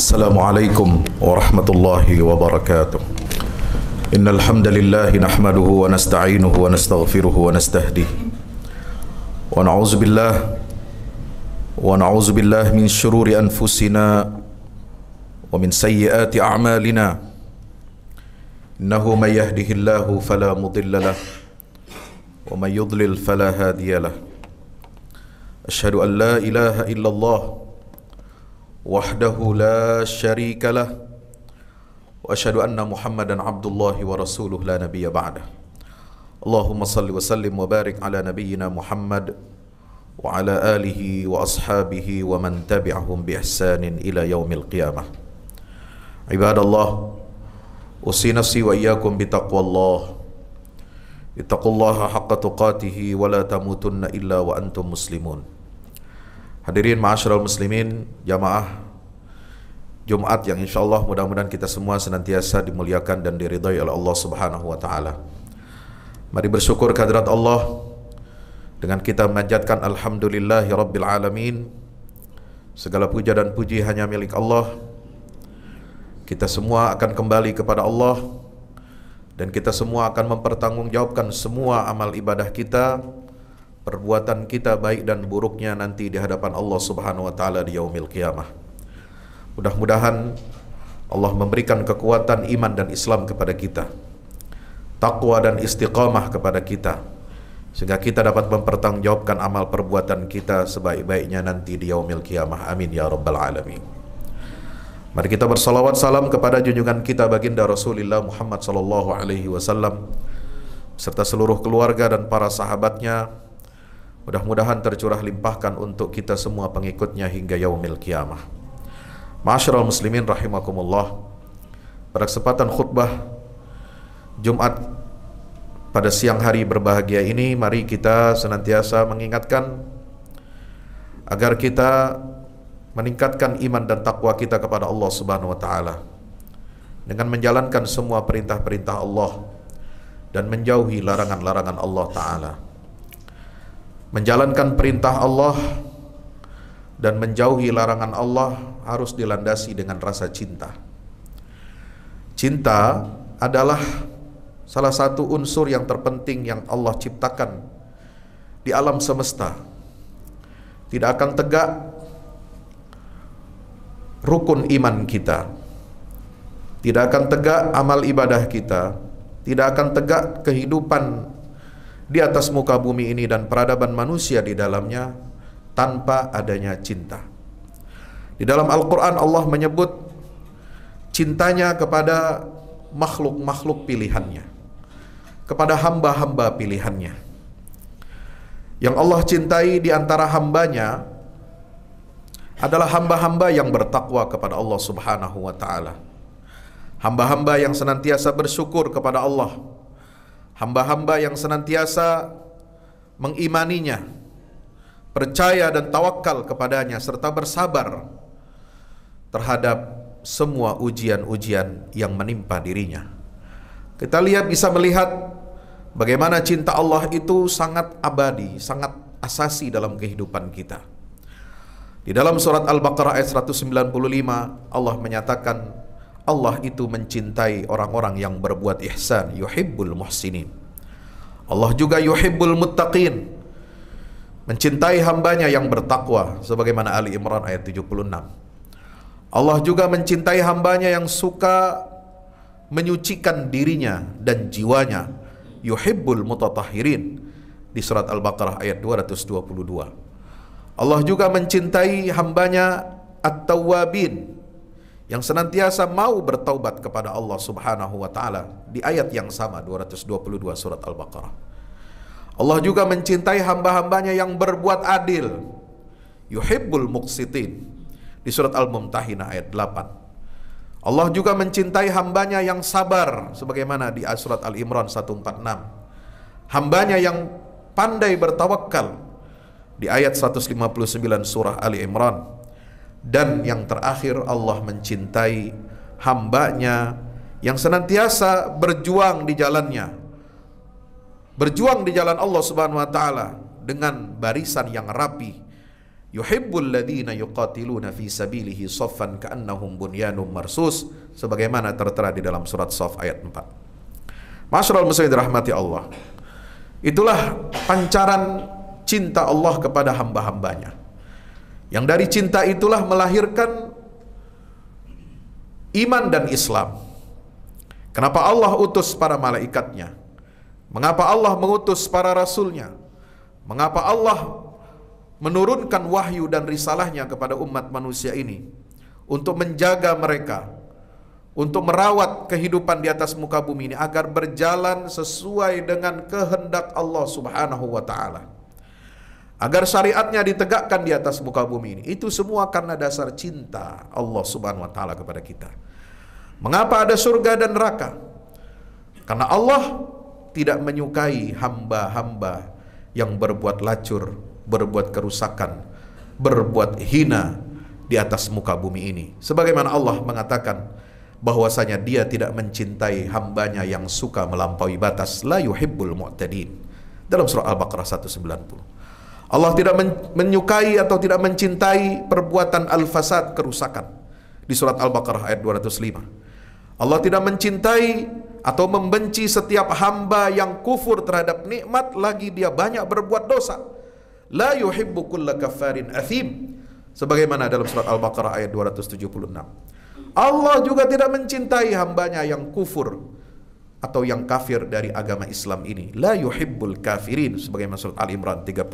السلام عليكم ورحمة الله وبركاته إن الحمد لله نحمده ونستعينه ونستغفره ونستهديه ونعوذ بالله ونعوذ بالله من شرور أنفسنا ومن سيئات أعمالنا إنه من يهده الله فلا مضل له ومن يضلل فلا هادي له أشهد أن لا إله إلا الله وحده لا شريك له واشهد ان محمدا عبد الله ورسوله لا نبي بعده اللهم صل وسلم وبارك على نبينا محمد وعلى اله واصحابه ومن تبعهم باحسان الى يوم القيامه عباد الله اوصي نفسي واياكم بتقوى الله اتقوا الله حق تقاته ولا تموتن الا وانتم مسلمون Hadirin ma'asyiral muslimin, jamaah Jumat yang insya Allah mudah-mudahan kita semua senantiasa dimuliakan dan diridhai oleh Allah Subhanahu wa taala. Mari bersyukur kehadirat Allah dengan kita menjadikan alhamdulillahi rabbil alamin. Segala puja dan puji hanya milik Allah. Kita semua akan kembali kepada Allah dan kita semua akan mempertanggungjawabkan semua amal ibadah kita perbuatan kita baik dan buruknya nanti di hadapan Allah Subhanahu wa taala di yaumil qiyamah. Mudah-mudahan Allah memberikan kekuatan iman dan Islam kepada kita. Takwa dan istiqamah kepada kita sehingga kita dapat mempertanggungjawabkan amal perbuatan kita sebaik-baiknya nanti di yaumil qiyamah. Amin ya rabbal alamin. Mari kita bersalawat salam kepada junjungan kita baginda Rasulullah Muhammad sallallahu alaihi wasallam serta seluruh keluarga dan para sahabatnya Mudah-mudahan tercurah limpahkan untuk kita semua pengikutnya hingga yaumil kiamah. Masyarul muslimin rahimakumullah. Pada kesempatan khutbah Jumat pada siang hari berbahagia ini mari kita senantiasa mengingatkan agar kita meningkatkan iman dan takwa kita kepada Allah Subhanahu wa taala dengan menjalankan semua perintah-perintah Allah dan menjauhi larangan-larangan Allah taala menjalankan perintah Allah dan menjauhi larangan Allah harus dilandasi dengan rasa cinta. Cinta adalah salah satu unsur yang terpenting yang Allah ciptakan di alam semesta. Tidak akan tegak rukun iman kita. Tidak akan tegak amal ibadah kita. Tidak akan tegak kehidupan di atas muka bumi ini dan peradaban manusia di dalamnya tanpa adanya cinta. Di dalam Al-Qur'an Allah menyebut cintanya kepada makhluk-makhluk pilihannya, kepada hamba-hamba pilihannya. Yang Allah cintai di antara hambanya adalah hamba-hamba yang bertakwa kepada Allah Subhanahu wa taala. Hamba-hamba yang senantiasa bersyukur kepada Allah hamba-hamba yang senantiasa mengimaninya, percaya dan tawakal kepadanya serta bersabar terhadap semua ujian-ujian yang menimpa dirinya. Kita lihat bisa melihat bagaimana cinta Allah itu sangat abadi, sangat asasi dalam kehidupan kita. Di dalam surat Al-Baqarah ayat 195 Allah menyatakan Allah itu mencintai orang-orang yang berbuat ihsan, yuhibbul muhsinin. Allah juga yuhibbul muttaqin. Mencintai hambanya yang bertakwa sebagaimana Ali Imran ayat 76. Allah juga mencintai hambanya yang suka menyucikan dirinya dan jiwanya. Yuhibbul mutatahirin di surat Al-Baqarah ayat 222. Allah juga mencintai hambanya at tawabin yang senantiasa mau bertaubat kepada Allah Subhanahu wa taala di ayat yang sama 222 surat Al-Baqarah. Allah juga mencintai hamba-hambanya yang berbuat adil. Yuhibbul muqsitin di surat Al-Mumtahinah ayat 8. Allah juga mencintai hambanya yang sabar sebagaimana di surat Al-Imran 146. Hambanya yang pandai bertawakal di ayat 159 surah Ali Imran dan yang terakhir Allah mencintai hambanya yang senantiasa berjuang di jalannya berjuang di jalan Allah Subhanahu wa taala dengan barisan yang rapi yuhibbul ladina yuqatiluna fi sabilihi soffan ka'annahum bunyanum marsus sebagaimana tertera di dalam surat Sof ayat 4 Masyarul muslimin rahmati Allah Itulah pancaran cinta Allah kepada hamba-hambanya yang dari cinta itulah melahirkan iman dan Islam. Kenapa Allah utus para malaikatnya? Mengapa Allah mengutus para rasulnya? Mengapa Allah menurunkan wahyu dan risalahnya kepada umat manusia ini? Untuk menjaga mereka, untuk merawat kehidupan di atas muka bumi ini agar berjalan sesuai dengan kehendak Allah Subhanahu wa taala agar syariatnya ditegakkan di atas muka bumi ini. Itu semua karena dasar cinta Allah Subhanahu wa taala kepada kita. Mengapa ada surga dan neraka? Karena Allah tidak menyukai hamba-hamba yang berbuat lacur, berbuat kerusakan, berbuat hina di atas muka bumi ini. Sebagaimana Allah mengatakan bahwasanya dia tidak mencintai hambanya yang suka melampaui batas la yuhibbul mu'tadin dalam surah Al-Baqarah 190. Allah tidak men menyukai atau tidak mencintai perbuatan al-fasad kerusakan di surat Al-Baqarah ayat 205. Allah tidak mencintai atau membenci setiap hamba yang kufur terhadap nikmat lagi dia banyak berbuat dosa. La yuhibbu kulla kafarin athim. Sebagaimana dalam surat Al-Baqarah ayat 276. Allah juga tidak mencintai hambanya yang kufur atau yang kafir dari agama Islam ini. La yuhibbul kafirin sebagaimana surat Al Imran 32.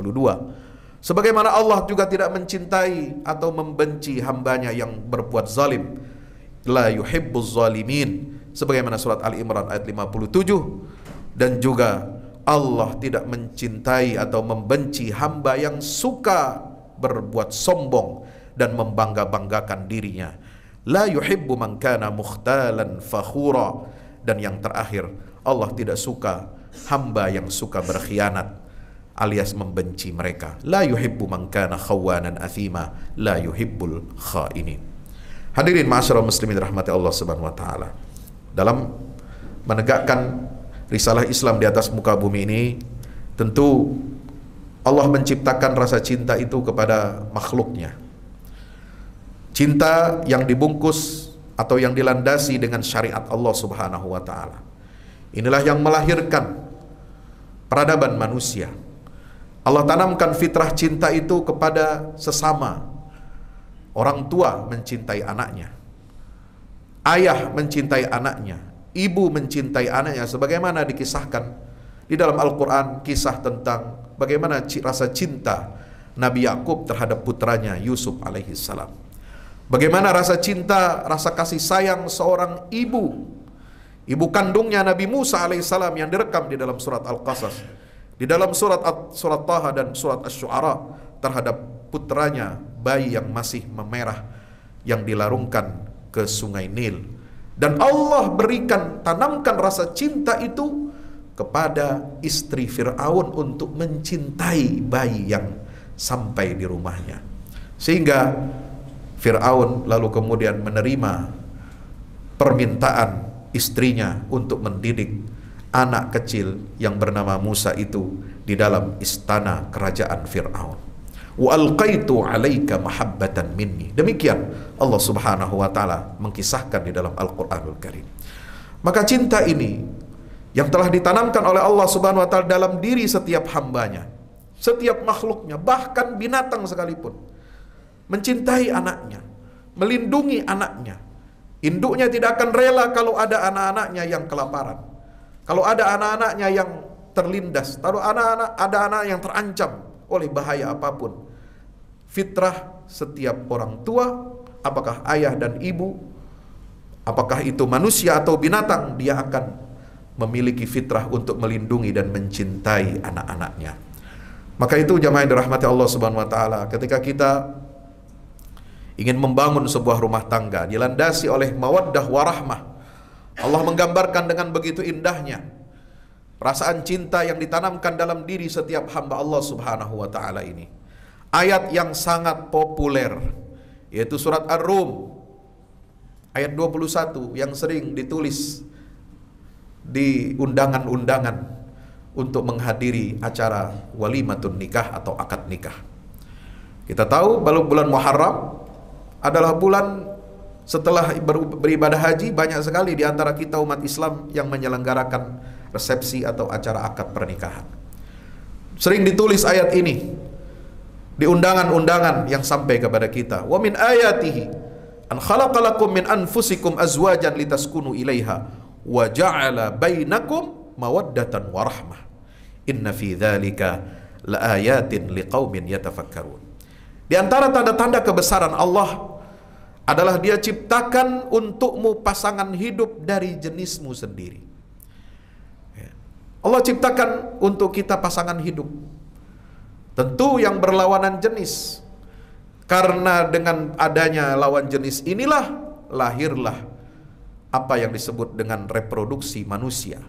Sebagaimana Allah juga tidak mencintai atau membenci hambanya yang berbuat zalim. La yuhibbul zalimin sebagaimana surat Al Imran ayat 57 dan juga Allah tidak mencintai atau membenci hamba yang suka berbuat sombong dan membangga-banggakan dirinya. La yuhibbu man kana mukhtalan fakhura dan yang terakhir, Allah tidak suka hamba yang suka berkhianat alias membenci mereka. La yuhibbu man kana khawanan athima, la yuhibbul khainin. Hadirin ma'asyiral muslimin rahmati Allah Subhanahu wa taala. Dalam menegakkan risalah Islam di atas muka bumi ini, tentu Allah menciptakan rasa cinta itu kepada makhluknya. Cinta yang dibungkus atau yang dilandasi dengan syariat Allah Subhanahu wa taala. Inilah yang melahirkan peradaban manusia. Allah tanamkan fitrah cinta itu kepada sesama. Orang tua mencintai anaknya. Ayah mencintai anaknya, ibu mencintai anaknya sebagaimana dikisahkan di dalam Al-Qur'an kisah tentang bagaimana rasa cinta Nabi Yakub terhadap putranya Yusuf alaihi salam. Bagaimana rasa cinta, rasa kasih sayang seorang ibu Ibu kandungnya Nabi Musa alaihissalam yang direkam di dalam surat Al-Qasas Di dalam surat surat Taha dan surat ash syuara Terhadap putranya bayi yang masih memerah Yang dilarungkan ke sungai Nil Dan Allah berikan, tanamkan rasa cinta itu Kepada istri Fir'aun untuk mencintai bayi yang sampai di rumahnya Sehingga Fir'aun lalu kemudian menerima permintaan istrinya untuk mendidik anak kecil yang bernama Musa itu di dalam istana kerajaan Fir'aun. Wa alaika mahabbatan minni. Demikian Allah Subhanahu wa taala mengkisahkan di dalam Al-Qur'anul Karim. Maka cinta ini yang telah ditanamkan oleh Allah Subhanahu wa taala dalam diri setiap hambanya, setiap makhluknya, bahkan binatang sekalipun mencintai anaknya, melindungi anaknya. Induknya tidak akan rela kalau ada anak-anaknya yang kelaparan. Kalau ada anak-anaknya yang terlindas, kalau anak-anak ada anak yang terancam oleh bahaya apapun. Fitrah setiap orang tua, apakah ayah dan ibu, apakah itu manusia atau binatang, dia akan memiliki fitrah untuk melindungi dan mencintai anak-anaknya. Maka itu jemaah yang dirahmati Allah Subhanahu wa taala, ketika kita ingin membangun sebuah rumah tangga dilandasi oleh mawaddah warahmah Allah menggambarkan dengan begitu indahnya perasaan cinta yang ditanamkan dalam diri setiap hamba Allah Subhanahu wa taala ini ayat yang sangat populer yaitu surat Ar-Rum ayat 21 yang sering ditulis di undangan-undangan untuk menghadiri acara walimatun nikah atau akad nikah. Kita tahu baru bulan Muharram adalah bulan setelah beribadah haji banyak sekali di antara kita umat Islam yang menyelenggarakan resepsi atau acara akad pernikahan. Sering ditulis ayat ini di undangan-undangan yang sampai kepada kita. Wa min ayatihi an khalaqalakum min anfusikum azwajan litaskunu ilaiha wa ja'ala bainakum mawaddatan wa rahmah. Inna fi dzalika laayatin liqaumin yatafakkarun. Di antara tanda-tanda kebesaran Allah adalah dia ciptakan untukmu pasangan hidup dari jenismu sendiri. Ya. Allah ciptakan untuk kita pasangan hidup. Tentu yang berlawanan jenis. Karena dengan adanya lawan jenis inilah lahirlah apa yang disebut dengan reproduksi manusia.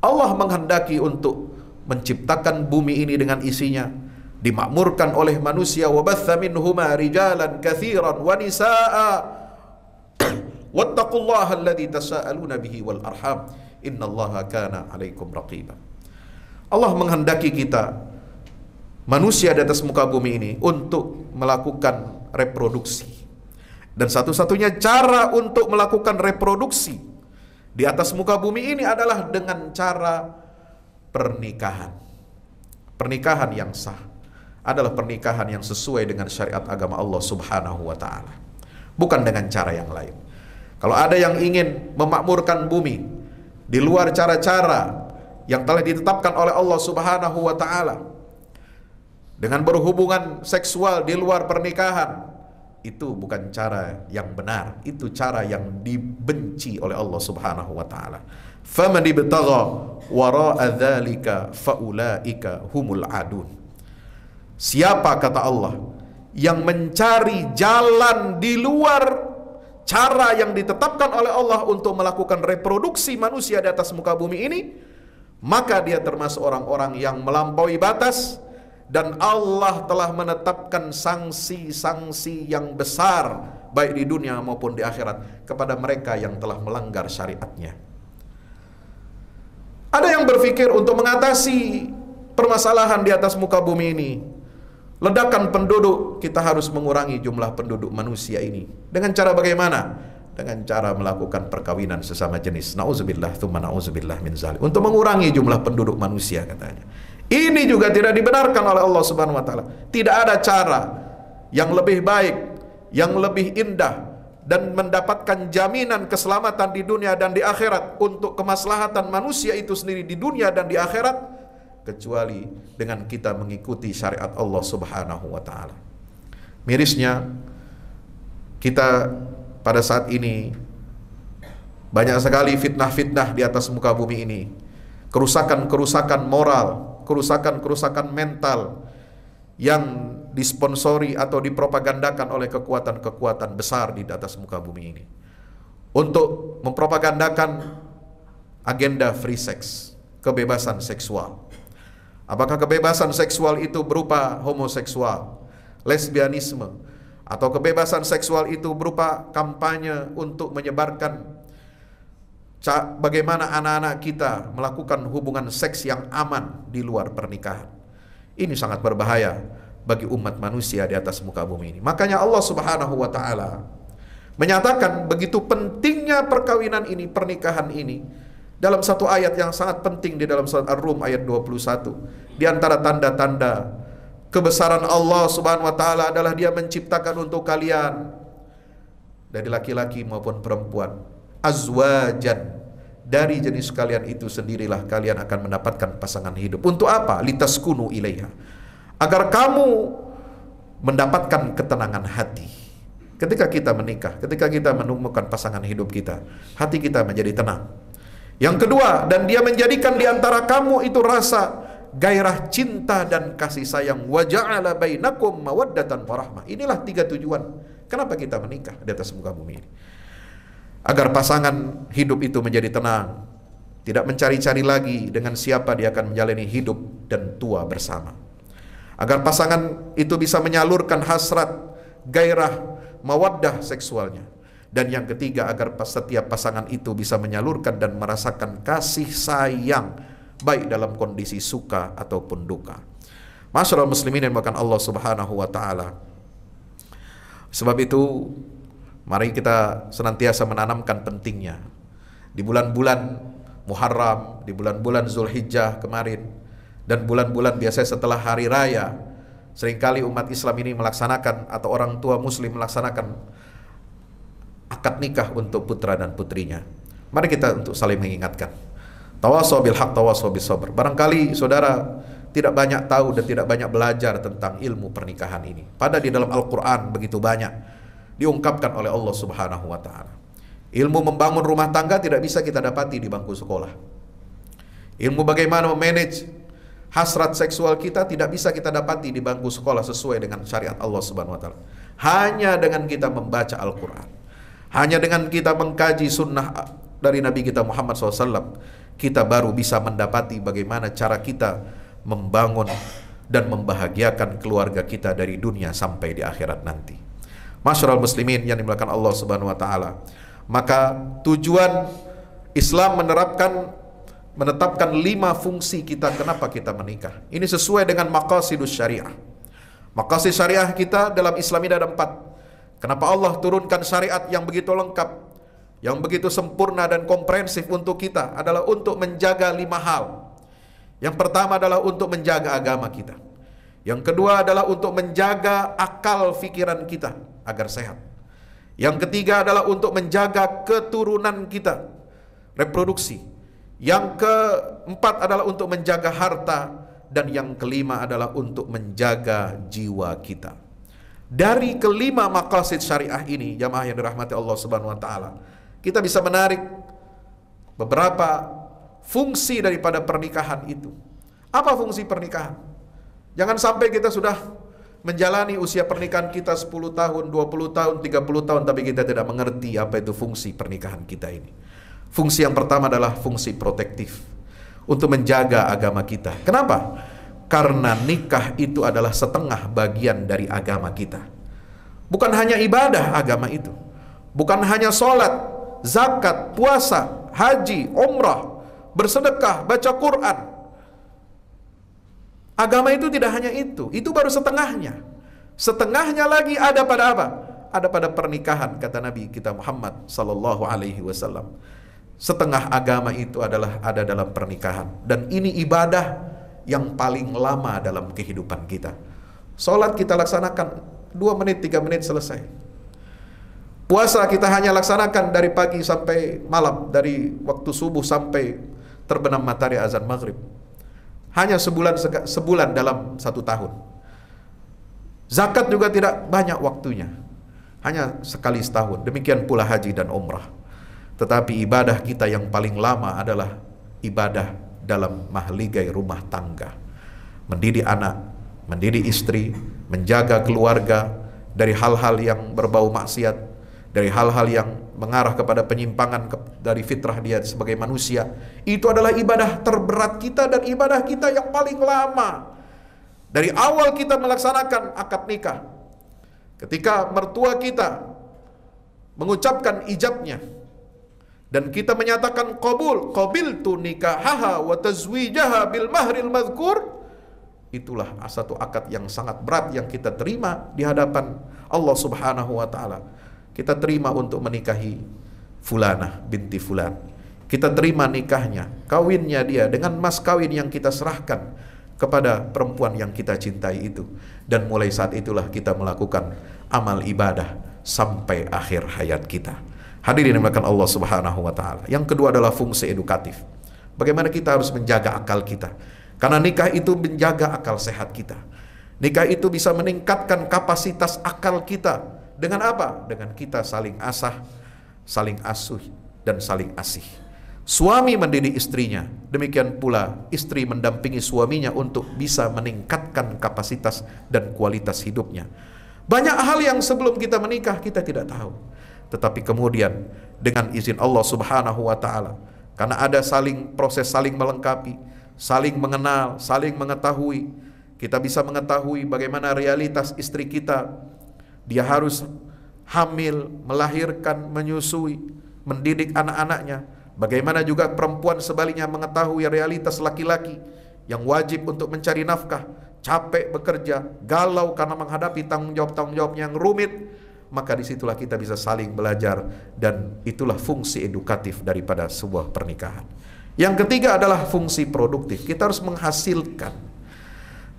Allah menghendaki untuk menciptakan bumi ini dengan isinya dimakmurkan oleh manusia wabatha minhuma rijalan kathiran wa nisaa wattaqullaha alladhi tasaaluna bihi wal arham innallaha kana alaikum raqiba Allah menghendaki kita manusia di atas muka bumi ini untuk melakukan reproduksi dan satu-satunya cara untuk melakukan reproduksi di atas muka bumi ini adalah dengan cara pernikahan pernikahan yang sah adalah pernikahan yang sesuai dengan syariat agama Allah Subhanahu wa taala. Bukan dengan cara yang lain. Kalau ada yang ingin memakmurkan bumi di luar cara-cara yang telah ditetapkan oleh Allah Subhanahu wa taala dengan berhubungan seksual di luar pernikahan, itu bukan cara yang benar, itu cara yang dibenci oleh Allah Subhanahu wa taala. Faman ibtagha wara'a dzalika faulaika humul adun. Siapa kata Allah yang mencari jalan di luar cara yang ditetapkan oleh Allah untuk melakukan reproduksi manusia di atas muka bumi ini, maka dia termasuk orang-orang yang melampaui batas dan Allah telah menetapkan sanksi-sanksi yang besar baik di dunia maupun di akhirat kepada mereka yang telah melanggar syariatnya. Ada yang berpikir untuk mengatasi permasalahan di atas muka bumi ini ledakan penduduk, kita harus mengurangi jumlah penduduk manusia ini. Dengan cara bagaimana? Dengan cara melakukan perkawinan sesama jenis. Nauzubillah thumma nauzubillah min zalim. Untuk mengurangi jumlah penduduk manusia katanya. Ini juga tidak dibenarkan oleh Allah Subhanahu wa taala. Tidak ada cara yang lebih baik, yang lebih indah dan mendapatkan jaminan keselamatan di dunia dan di akhirat untuk kemaslahatan manusia itu sendiri di dunia dan di akhirat kecuali dengan kita mengikuti syariat Allah Subhanahu wa taala. Mirisnya kita pada saat ini banyak sekali fitnah-fitnah di atas muka bumi ini. Kerusakan-kerusakan moral, kerusakan-kerusakan mental yang disponsori atau dipropagandakan oleh kekuatan-kekuatan besar di atas muka bumi ini untuk mempropagandakan agenda free sex, kebebasan seksual. Apakah kebebasan seksual itu berupa homoseksual, lesbianisme, atau kebebasan seksual itu berupa kampanye untuk menyebarkan bagaimana anak-anak kita melakukan hubungan seks yang aman di luar pernikahan. Ini sangat berbahaya bagi umat manusia di atas muka bumi ini. Makanya Allah Subhanahu wa taala menyatakan begitu pentingnya perkawinan ini, pernikahan ini dalam satu ayat yang sangat penting di dalam surat Ar-Rum ayat 21. Di antara tanda-tanda kebesaran Allah Subhanahu wa taala adalah dia menciptakan untuk kalian dari laki-laki maupun perempuan azwajan dari jenis kalian itu sendirilah kalian akan mendapatkan pasangan hidup. Untuk apa? Litaskunu ilaiha. Agar kamu mendapatkan ketenangan hati. Ketika kita menikah, ketika kita menemukan pasangan hidup kita, hati kita menjadi tenang. Yang kedua, dan dia menjadikan di antara kamu itu rasa gairah cinta dan kasih sayang waja'ala bainakum mawaddatan warahmah. Inilah tiga tujuan kenapa kita menikah di atas muka bumi ini. Agar pasangan hidup itu menjadi tenang, tidak mencari-cari lagi dengan siapa dia akan menjalani hidup dan tua bersama. Agar pasangan itu bisa menyalurkan hasrat, gairah, mawaddah seksualnya dan yang ketiga agar setiap pasangan itu bisa menyalurkan dan merasakan kasih sayang baik dalam kondisi suka ataupun duka. Masyaallah muslimin yang makan Allah Subhanahu wa taala. Sebab itu mari kita senantiasa menanamkan pentingnya. Di bulan-bulan Muharram, di bulan-bulan Zulhijjah kemarin dan bulan-bulan biasanya setelah hari raya, seringkali umat Islam ini melaksanakan atau orang tua muslim melaksanakan akad nikah untuk putra dan putrinya. Mari kita untuk saling mengingatkan. Tawasaw bil haq, tawasaw bis sabr. Barangkali saudara tidak banyak tahu dan tidak banyak belajar tentang ilmu pernikahan ini. Pada di dalam Al-Qur'an begitu banyak diungkapkan oleh Allah Subhanahu wa taala. Ilmu membangun rumah tangga tidak bisa kita dapati di bangku sekolah. Ilmu bagaimana memanage hasrat seksual kita tidak bisa kita dapati di bangku sekolah sesuai dengan syariat Allah Subhanahu wa taala. Hanya dengan kita membaca Al-Qur'an. Hanya dengan kita mengkaji sunnah dari Nabi kita Muhammad SAW, kita baru bisa mendapati bagaimana cara kita membangun dan membahagiakan keluarga kita dari dunia sampai di akhirat nanti. Masyarakat muslimin yang dimulakan Allah Subhanahu wa taala. Maka tujuan Islam menerapkan menetapkan lima fungsi kita kenapa kita menikah. Ini sesuai dengan makasidus syariah. makasih syariah kita dalam Islam ini ada empat. Kenapa Allah turunkan syariat yang begitu lengkap, yang begitu sempurna dan komprehensif untuk kita adalah untuk menjaga lima hal. Yang pertama adalah untuk menjaga agama kita. Yang kedua adalah untuk menjaga akal pikiran kita agar sehat. Yang ketiga adalah untuk menjaga keturunan kita, reproduksi. Yang keempat adalah untuk menjaga harta dan yang kelima adalah untuk menjaga jiwa kita. Dari kelima maqasid syariah ini jamaah yang dirahmati Allah Subhanahu wa taala, kita bisa menarik beberapa fungsi daripada pernikahan itu. Apa fungsi pernikahan? Jangan sampai kita sudah menjalani usia pernikahan kita 10 tahun, 20 tahun, 30 tahun tapi kita tidak mengerti apa itu fungsi pernikahan kita ini. Fungsi yang pertama adalah fungsi protektif untuk menjaga agama kita. Kenapa? karena nikah itu adalah setengah bagian dari agama kita. Bukan hanya ibadah agama itu, bukan hanya sholat, zakat, puasa, haji, umrah, bersedekah, baca Quran. Agama itu tidak hanya itu, itu baru setengahnya. Setengahnya lagi ada pada apa? Ada pada pernikahan kata Nabi kita Muhammad sallallahu alaihi wasallam. Setengah agama itu adalah ada dalam pernikahan dan ini ibadah yang paling lama dalam kehidupan kita. Sholat kita laksanakan 2 menit, 3 menit selesai. Puasa kita hanya laksanakan dari pagi sampai malam, dari waktu subuh sampai terbenam matahari azan maghrib. Hanya sebulan sebulan dalam satu tahun. Zakat juga tidak banyak waktunya. Hanya sekali setahun. Demikian pula haji dan umrah. Tetapi ibadah kita yang paling lama adalah ibadah dalam mahligai rumah tangga. Mendidik anak, mendidik istri, menjaga keluarga dari hal-hal yang berbau maksiat, dari hal-hal yang mengarah kepada penyimpangan dari fitrah dia sebagai manusia. Itu adalah ibadah terberat kita dan ibadah kita yang paling lama. Dari awal kita melaksanakan akad nikah. Ketika mertua kita mengucapkan ijabnya, dan kita menyatakan qabul qabil tu nikahaha wa tazwijaha bil mahril madhkur itulah satu akad yang sangat berat yang kita terima di hadapan Allah Subhanahu wa taala. Kita terima untuk menikahi fulanah binti fulan. Kita terima nikahnya, kawinnya dia dengan mas kawin yang kita serahkan kepada perempuan yang kita cintai itu dan mulai saat itulah kita melakukan amal ibadah sampai akhir hayat kita. Hadirin dimuliakan Allah Subhanahu wa taala. Yang kedua adalah fungsi edukatif. Bagaimana kita harus menjaga akal kita? Karena nikah itu menjaga akal sehat kita. Nikah itu bisa meningkatkan kapasitas akal kita. Dengan apa? Dengan kita saling asah, saling asuh dan saling asih. Suami mendidik istrinya, demikian pula istri mendampingi suaminya untuk bisa meningkatkan kapasitas dan kualitas hidupnya. Banyak hal yang sebelum kita menikah kita tidak tahu tetapi kemudian dengan izin Allah Subhanahu wa taala karena ada saling proses saling melengkapi, saling mengenal, saling mengetahui. Kita bisa mengetahui bagaimana realitas istri kita. Dia harus hamil, melahirkan, menyusui, mendidik anak-anaknya. Bagaimana juga perempuan sebaliknya mengetahui realitas laki-laki yang wajib untuk mencari nafkah, capek bekerja, galau karena menghadapi tanggung jawab-tanggung jawab yang rumit, maka disitulah kita bisa saling belajar dan itulah fungsi edukatif daripada sebuah pernikahan. Yang ketiga adalah fungsi produktif. Kita harus menghasilkan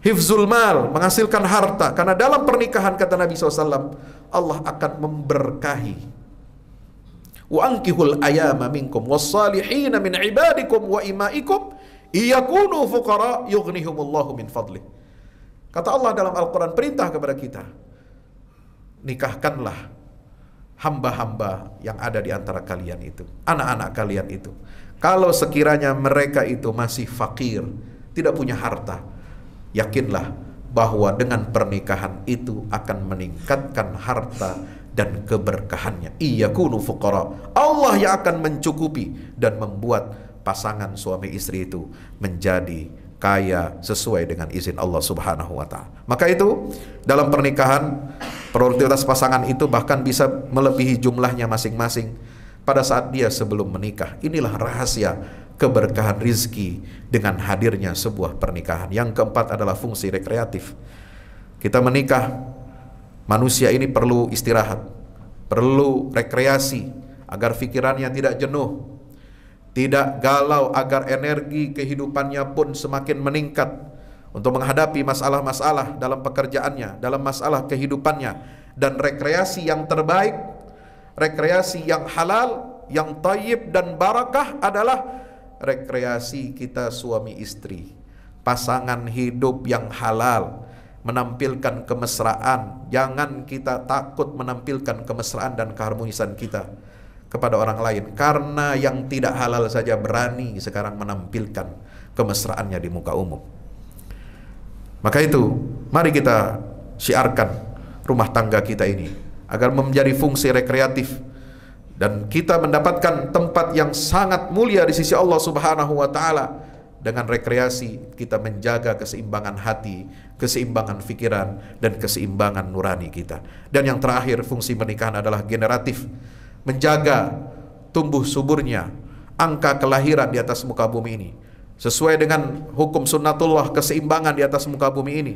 hifzul mal, menghasilkan harta. Karena dalam pernikahan kata Nabi SAW, Allah akan memberkahi. Wa ankihul ayama minkum wassalihina min ibadikum wa imaikum iyakunu fuqara yughnihumullahu min fadlih. Kata Allah dalam Al-Quran perintah kepada kita nikahkanlah hamba-hamba yang ada di antara kalian itu, anak-anak kalian itu. Kalau sekiranya mereka itu masih fakir, tidak punya harta, yakinlah bahwa dengan pernikahan itu akan meningkatkan harta dan keberkahannya. Iya kunu fuqara. Allah yang akan mencukupi dan membuat pasangan suami istri itu menjadi kaya sesuai dengan izin Allah Subhanahu wa taala. Maka itu dalam pernikahan prioritas pasangan itu bahkan bisa melebihi jumlahnya masing-masing pada saat dia sebelum menikah. Inilah rahasia keberkahan rizki dengan hadirnya sebuah pernikahan. Yang keempat adalah fungsi rekreatif. Kita menikah, manusia ini perlu istirahat, perlu rekreasi agar pikirannya tidak jenuh, tidak galau agar energi kehidupannya pun semakin meningkat untuk menghadapi masalah-masalah dalam pekerjaannya, dalam masalah kehidupannya dan rekreasi yang terbaik, rekreasi yang halal, yang tayyib dan barakah adalah rekreasi kita suami istri. Pasangan hidup yang halal menampilkan kemesraan. Jangan kita takut menampilkan kemesraan dan keharmonisan kita kepada orang lain karena yang tidak halal saja berani sekarang menampilkan kemesraannya di muka umum. Maka itu, mari kita siarkan rumah tangga kita ini agar menjadi fungsi rekreatif dan kita mendapatkan tempat yang sangat mulia di sisi Allah Subhanahu wa taala dengan rekreasi kita menjaga keseimbangan hati, keseimbangan pikiran dan keseimbangan nurani kita. Dan yang terakhir fungsi pernikahan adalah generatif menjaga tumbuh suburnya angka kelahiran di atas muka bumi ini sesuai dengan hukum sunnatullah keseimbangan di atas muka bumi ini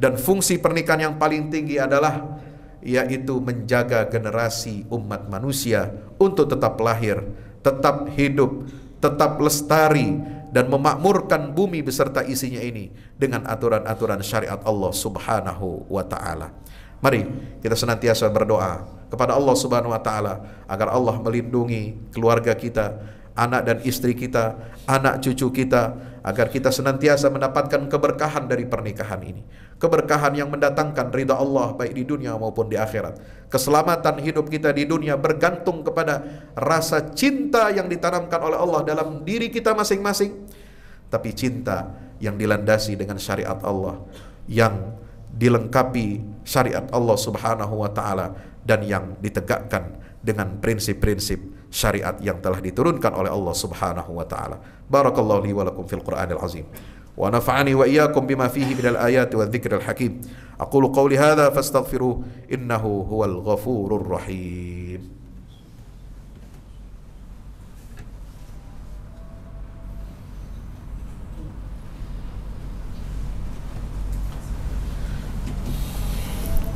dan fungsi pernikahan yang paling tinggi adalah yaitu menjaga generasi umat manusia untuk tetap lahir, tetap hidup, tetap lestari dan memakmurkan bumi beserta isinya ini dengan aturan-aturan syariat Allah Subhanahu wa taala. Mari kita senantiasa berdoa kepada Allah Subhanahu wa taala agar Allah melindungi keluarga kita, anak dan istri kita, anak cucu kita agar kita senantiasa mendapatkan keberkahan dari pernikahan ini. Keberkahan yang mendatangkan ridha Allah baik di dunia maupun di akhirat. Keselamatan hidup kita di dunia bergantung kepada rasa cinta yang ditanamkan oleh Allah dalam diri kita masing-masing. Tapi cinta yang dilandasi dengan syariat Allah yang dilengkapi syariat Allah Subhanahu wa taala dan yang ditegakkan dengan prinsip-prinsip syariat yang telah diturunkan oleh Allah Subhanahu wa taala. Barakallahu li wa lakum fil Qur'anil azim. Wa nafa'ani wa iyyakum bima fihi minal ayati wa dzikril hakim. Aqulu qawli hadha fastaghfiruh innahu huwal ghafurur rahim.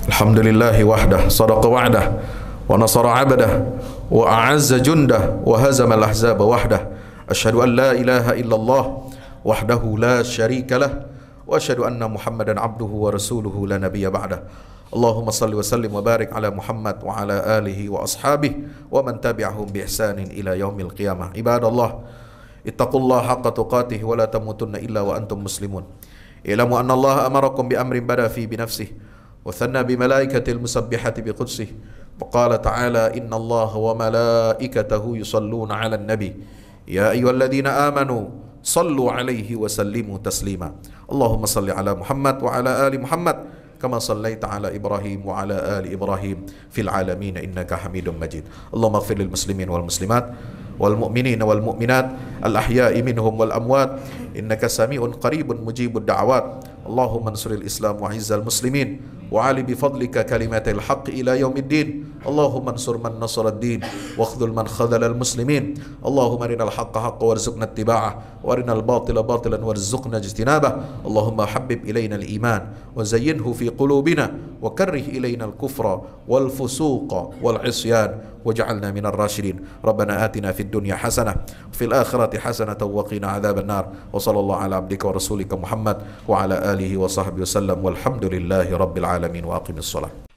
الحمد لله وحده صدق وعده ونصر عبده وأعز جنده وهزم الأحزاب وحده أشهد أن لا إله إلا الله وحده لا شريك له وأشهد أن محمدا عبده ورسوله لا نبي بعده اللهم صل وسلم وبارك على محمد وعلى آله وأصحابه ومن تبعهم بإحسان إلى يوم القيامة عباد الله اتقوا الله حق تقاته ولا تموتن إلا وأنتم مسلمون اعلموا أن الله أمركم بأمر بدأ فيه بنفسه وثنى بملائكة المسبحة بقدسه وقال تعالى إن الله وملائكته يصلون على النبي يا أيها الذين آمنوا صلوا عليه وسلموا تسليما اللهم صل على محمد وعلى آل محمد كما صليت على إبراهيم وعلى آل إبراهيم في العالمين إنك حميد مجيد اللهم اغفر للمسلمين والمسلمات والمؤمنين والمؤمنات الأحياء منهم والأموات إنك سميع قريب مجيب الدعوات اللهم انصر الإسلام وعز المسلمين وعلي بفضلك كلمات الحق إلى يوم الدين اللهم انصر من نصر الدين واخذل من خذل المسلمين اللهم ارنا الحق حقا وارزقنا اتباعه وارنا الباطل باطلا وارزقنا اجتنابه اللهم حبب الينا الايمان وزينه في قلوبنا وكره الينا الكفر والفسوق والعصيان واجعلنا من الراشدين ربنا آتنا في الدنيا حسنة وفي الآخرة حسنة وقنا عذاب النار وصلى الله على عبدك ورسولك محمد وعلى آله وصحبه وسلم والحمد لله رب العالمين وأقم الصلاة